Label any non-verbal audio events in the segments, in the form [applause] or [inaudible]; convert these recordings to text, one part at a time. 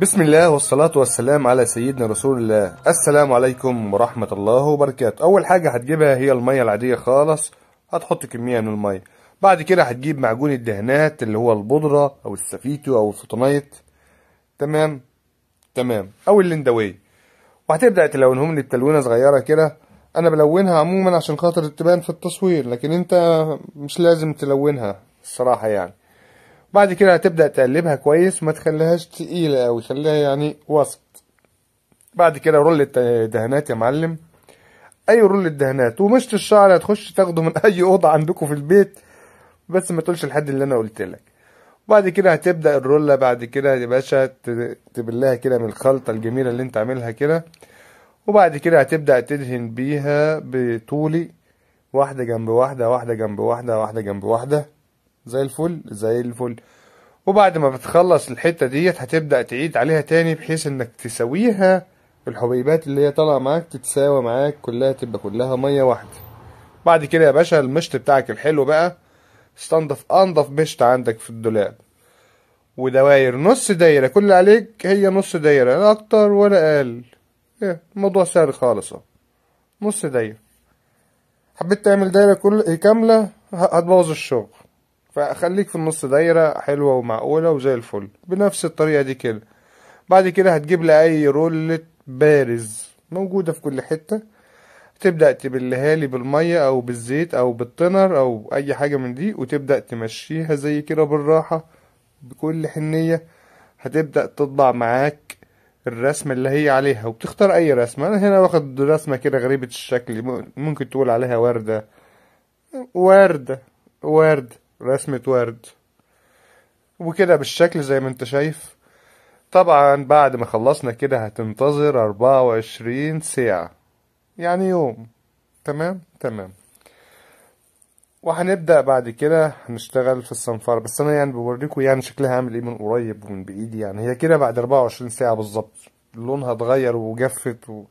بسم الله والصلاة والسلام على سيدنا رسول الله السلام عليكم ورحمة الله وبركاته أول حاجة هتجيبها هي المية العادية خالص هتحط كمية من المية بعد كده هتجيب معجون الدهنات اللي هو البودرة أو السفيتو أو الفوتونايت تمام تمام أو اللندوية وهتبدأ تلونهم لي صغيرة كده أنا بلونها عموما عشان خاطر تبان في التصوير لكن أنت مش لازم تلونها الصراحة يعني بعد كده هتبدأ تقلبها كويس وما تخليهاش تقيلة أوي خليها يعني وسط بعد كده رول الدهانات يا معلم أي رول الدهانات ومشط الشعر هتخش تاخده من [laughs] أي أوضة عندكم في البيت بس ما تقولش لحد اللي أنا قلت لك بعد كده هتبدأ الرولة بعد كده يا باشا تبلها كده من الخلطة الجميلة اللي أنت عاملها كده وبعد كده هتبدأ تدهن بيها بطولي واحدة جنب واحدة واحدة جنب واحدة واحدة جنب واحدة زي الفل زي الفل وبعد ما بتخلص الحتة ديت هتبدأ تعيد عليها تاني بحيث انك تسويها الحبيبات اللي هي طالعة معاك تتساوى معاك كلها تبقى كلها مية واحدة بعد كده يا باشا المشط بتاعك الحلو بقى استنضف انضف مشط عندك في الدولاب ودواير نص دايرة كل اللي عليك هي نص دايرة لا اكتر ولا اقل إيه، الموضوع سهل خالص اهو نص دايرة حبيت تعمل دايرة كل كاملة هتبوظ الشغل فخليك في النص دايرة حلوة ومعقولة وزي الفل بنفس الطريقة دي كده بعد كده هتجيب لأي اي رولة بارز موجودة في كل حتة تبدأ تبلها لي بالمية او بالزيت او بالطنر او اي حاجة من دي وتبدأ تمشيها زي كده بالراحة بكل حنية هتبدأ تطبع معاك الرسمة اللي هي عليها وبتختار اي رسمة انا هنا واخد رسمة كده غريبة الشكل ممكن تقول عليها وردة وردة وردة رسمة ورد وكده بالشكل زي ما انت شايف طبعا بعد ما خلصنا كده هتنتظر أربعة وعشرين ساعة يعني يوم تمام تمام وهنبدأ بعد كده هنشتغل في الصنفرة بس أنا يعني بوريكم يعني شكلها عامل إيه من قريب ومن بعيد يعني هي كده بعد أربعة وعشرين ساعة بالظبط لونها اتغير وجفت و...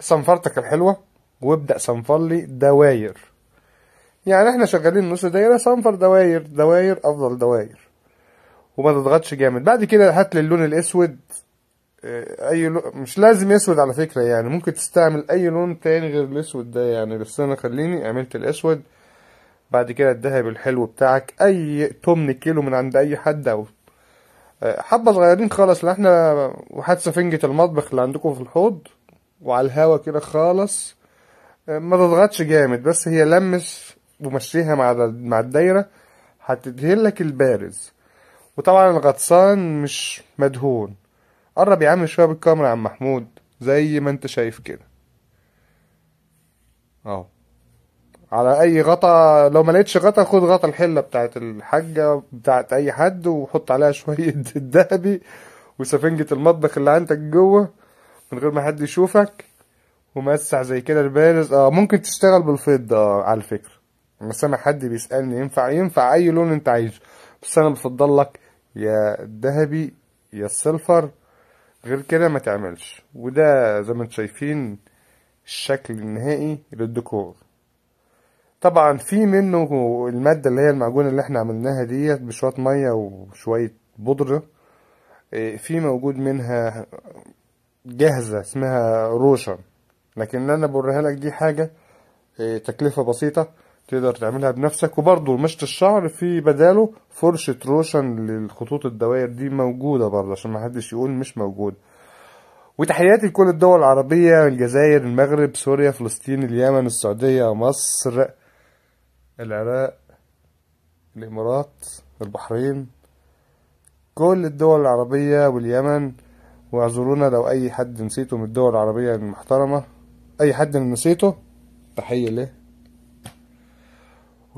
صنفرتك الحلوة وابدأ صنفرلي دواير يعني احنا شغالين نص دايره صنفر دواير دواير افضل دواير وما تضغطش جامد بعد كده هات لي اللون الاسود آه، اي لون مش لازم اسود على فكره يعني ممكن تستعمل اي لون تاني غير الاسود ده يعني بس انا خليني عملت الاسود بعد كده الذهب الحلو بتاعك اي تمن كيلو من عند اي حد او آه، حبه صغيرين خالص لا احنا وحد سفنجه المطبخ اللي عندكم في الحوض وعلى الهوا كده خالص آه، ما تضغطش جامد بس هي لمس ومشيها مع مع الدايره هتدهن لك البارز وطبعا الغطسان مش مدهون قرب يا عم شويه بالكاميرا يا عم محمود زي ما انت شايف كده اهو على اي غطا لو ما لقيتش غطا خد غطا الحله بتاعت الحاجه بتاعت اي حد وحط عليها شويه [laughs] الذهبي وسفنجه المطبخ اللي عندك جوه من غير ما حد يشوفك ومسح زي كده البارز اه ممكن تشتغل بالفضه آه، على فكره لما سامع حد بيسالني ينفع ينفع اي لون انت عايزه بس انا بفضل لك يا الذهبي يا السيلفر غير كده ما تعملش وده زي ما انتم شايفين الشكل النهائي للديكور طبعا في منه المادة اللي هي المعجون اللي احنا عملناها ديت بشوية مية وشوية بودرة إيه، في موجود منها جاهزة اسمها روشن لكن اللي انا بوريها لك دي حاجة إيه، تكلفة بسيطة تقدر تعملها بنفسك وبرضه مشط الشعر في بداله فرشة روشن للخطوط الدوائر دي موجودة برضه عشان محدش يقول مش موجودة وتحياتي لكل الدول العربية الجزائر المغرب سوريا فلسطين اليمن السعودية مصر العراق الإمارات البحرين كل الدول العربية واليمن واعذرونا لو أي حد نسيته من الدول العربية المحترمة أي حد نسيته تحية ليه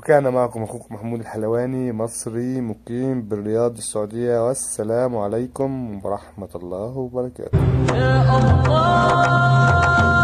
وكان معكم أخوكم محمود الحلواني مصري مقيم بالرياض السعودية والسلام عليكم ورحمة الله وبركاته يا الله